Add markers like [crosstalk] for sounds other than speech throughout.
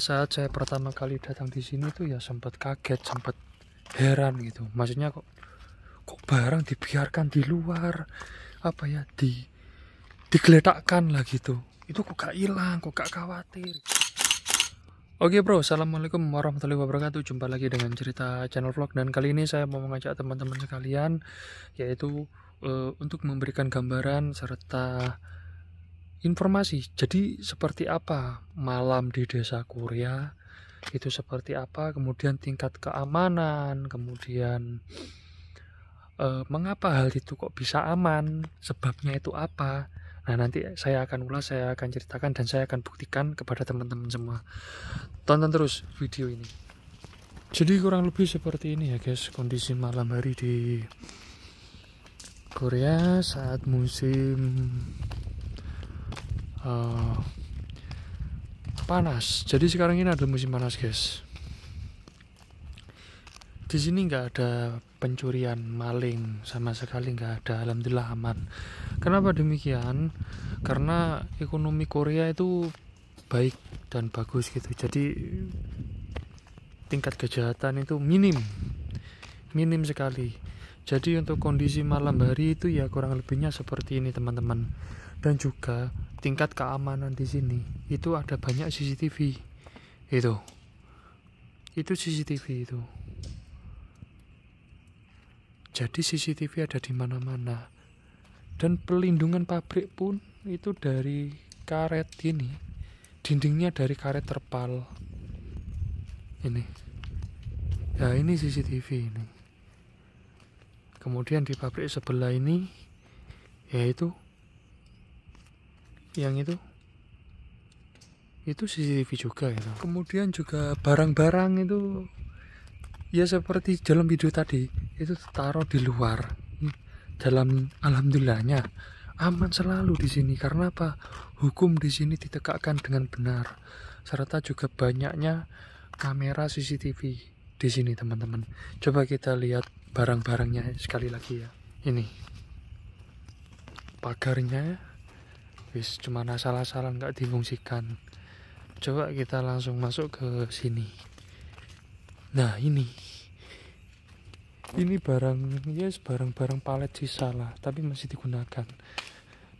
saat saya pertama kali datang di sini tuh ya sempat kaget sempat heran gitu maksudnya kok kok barang dibiarkan di luar apa ya di digeletakkan lah gitu itu kok gak hilang kok gak khawatir Oke bro, Assalamualaikum warahmatullahi wabarakatuh Jumpa lagi dengan cerita channel vlog Dan kali ini saya mau mengajak teman-teman sekalian Yaitu uh, untuk memberikan gambaran Serta informasi. Jadi seperti apa malam di desa Korea itu seperti apa, kemudian tingkat keamanan, kemudian e, mengapa hal itu kok bisa aman, sebabnya itu apa. Nah, nanti saya akan ulas, saya akan ceritakan dan saya akan buktikan kepada teman-teman semua. Tonton terus video ini. Jadi kurang lebih seperti ini ya, guys, kondisi malam hari di Korea saat musim panas. Jadi sekarang ini ada musim panas, guys. Di sini nggak ada pencurian, maling sama sekali nggak ada. Alhamdulillah aman. Kenapa demikian? Karena ekonomi Korea itu baik dan bagus gitu. Jadi tingkat kejahatan itu minim, minim sekali. Jadi untuk kondisi malam hari itu ya kurang lebihnya seperti ini teman-teman dan juga tingkat keamanan di sini itu ada banyak CCTV itu itu CCTV itu jadi CCTV ada di mana-mana dan pelindungan pabrik pun itu dari karet ini dindingnya dari karet terpal ini ya ini CCTV ini kemudian di pabrik sebelah ini yaitu yang itu itu CCTV juga itu. Ya, Kemudian juga barang-barang itu ya seperti dalam video tadi itu taruh di luar. Dalam alhamdulillahnya aman selalu di sini karena apa? Hukum di sini ditegakkan dengan benar serta juga banyaknya kamera CCTV di sini teman-teman. Coba kita lihat barang-barangnya sekali lagi ya. Ini pagarnya ya wis cuma asal-asalan nggak difungsikan coba kita langsung masuk ke sini nah ini ini barang yes barang-barang palet sisa lah tapi masih digunakan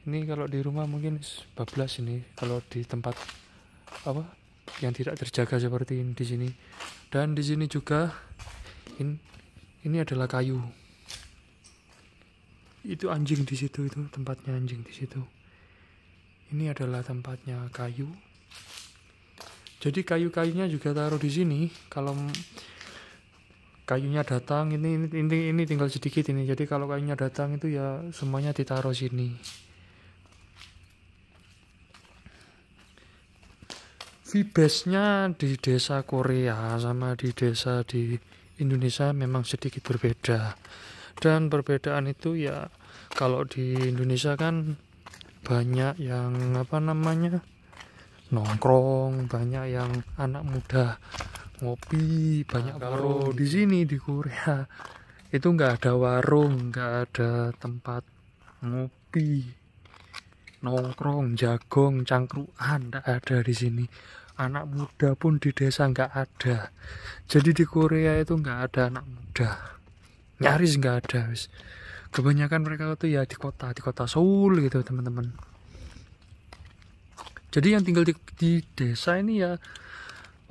ini kalau di rumah mungkin bablas ini kalau di tempat apa yang tidak terjaga seperti ini di sini dan di sini juga ini ini adalah kayu itu anjing di situ itu tempatnya anjing di situ ini adalah tempatnya kayu. Jadi kayu-kayunya juga taruh di sini. Kalau kayunya datang ini ini ini tinggal sedikit ini. Jadi kalau kayunya datang itu ya semuanya ditaruh sini. Vibesnya di desa Korea sama di desa di Indonesia memang sedikit berbeda. Dan perbedaan itu ya kalau di Indonesia kan banyak yang apa namanya nongkrong banyak yang anak muda ngopi banyak nah, kalau di sini di Korea itu nggak ada warung nggak ada tempat ngopi nongkrong jagong cangkruan nggak ada di sini anak muda pun di desa nggak ada jadi di Korea itu nggak ada anak muda nyaris nggak ada kebanyakan mereka itu ya di kota di kota Seoul gitu teman-teman jadi yang tinggal di, di desa ini ya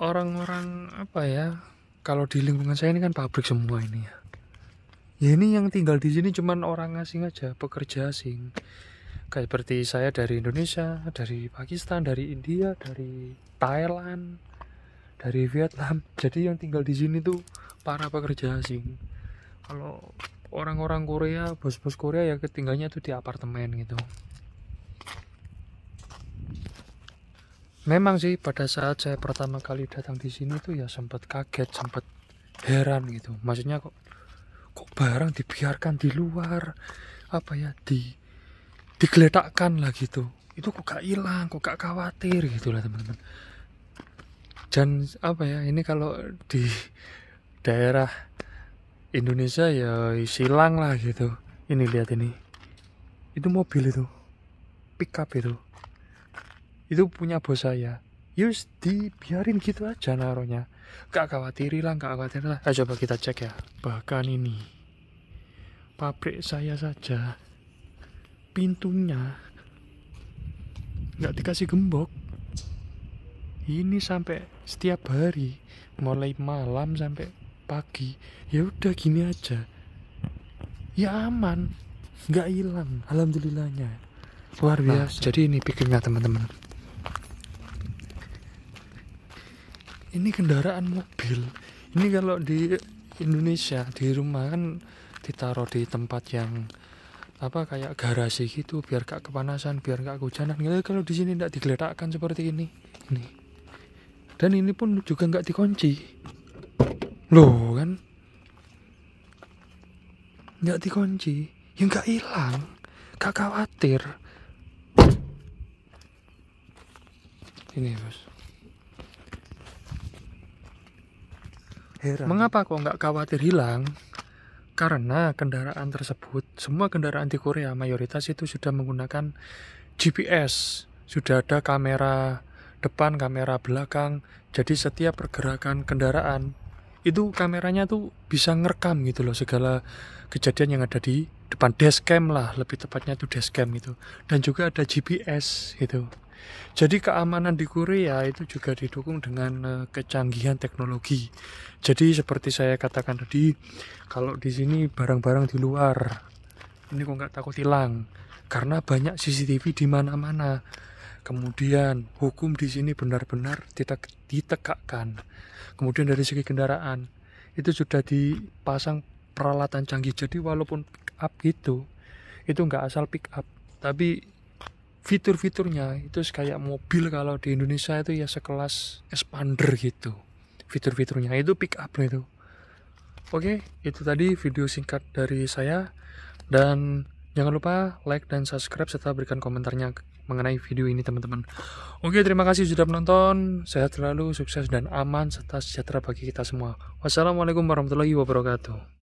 orang-orang apa ya kalau di lingkungan saya ini kan pabrik semua ini ya ya ini yang tinggal di sini cuman orang asing aja pekerja asing kayak seperti saya dari Indonesia dari Pakistan dari India dari Thailand dari Vietnam [laughs] jadi yang tinggal di sini tuh para pekerja asing kalau orang-orang Korea bos-bos Korea ya ketinggalnya tuh di apartemen gitu memang sih pada saat saya pertama kali datang di sini tuh ya sempat kaget sempat heran gitu maksudnya kok kok barang dibiarkan di luar apa ya di digeletakkan lah gitu itu kok gak hilang kok gak khawatir gitu lah teman-teman dan apa ya ini kalau di daerah Indonesia ya silang lah gitu ini lihat ini itu mobil itu pickup itu itu punya bos saya Yus dibiarin gitu aja naruhnya gak khawatir lah gak khawatir lah nah, coba kita cek ya bahkan ini pabrik saya saja pintunya gak dikasih gembok ini sampai setiap hari mulai malam sampai pagi ya udah gini aja ya aman nggak hilang alhamdulillahnya luar nah, biasa nah, jadi ini pikirnya teman-teman ini kendaraan mobil ini kalau di Indonesia di rumah kan ditaruh di tempat yang apa kayak garasi gitu biar gak kepanasan biar gak kehujanan gitu. kalau di sini tidak digeletakkan seperti ini ini dan ini pun juga nggak dikunci lo kan nggak dikunci yang nggak hilang gak khawatir ini bos Heran. mengapa kok nggak khawatir hilang karena kendaraan tersebut semua kendaraan di Korea mayoritas itu sudah menggunakan GPS sudah ada kamera depan kamera belakang jadi setiap pergerakan kendaraan itu kameranya tuh bisa ngerekam gitu loh segala kejadian yang ada di depan dashcam lah lebih tepatnya itu dashcam itu dan juga ada GPS gitu jadi keamanan di Korea itu juga didukung dengan eh, kecanggihan teknologi jadi seperti saya katakan tadi kalau di sini barang-barang di luar ini kok nggak takut hilang karena banyak CCTV di mana-mana Kemudian hukum di sini benar-benar ditegakkan. Kemudian dari segi kendaraan itu sudah dipasang peralatan canggih. Jadi walaupun pick up gitu, itu nggak asal pick up, tapi fitur-fiturnya itu kayak mobil kalau di Indonesia itu ya sekelas expander gitu. Fitur-fiturnya itu pick up itu. Oke, itu tadi video singkat dari saya dan Jangan lupa like dan subscribe serta berikan komentarnya mengenai video ini teman-teman. Oke, terima kasih sudah menonton. Sehat selalu, sukses dan aman serta sejahtera bagi kita semua. Wassalamualaikum warahmatullahi wabarakatuh.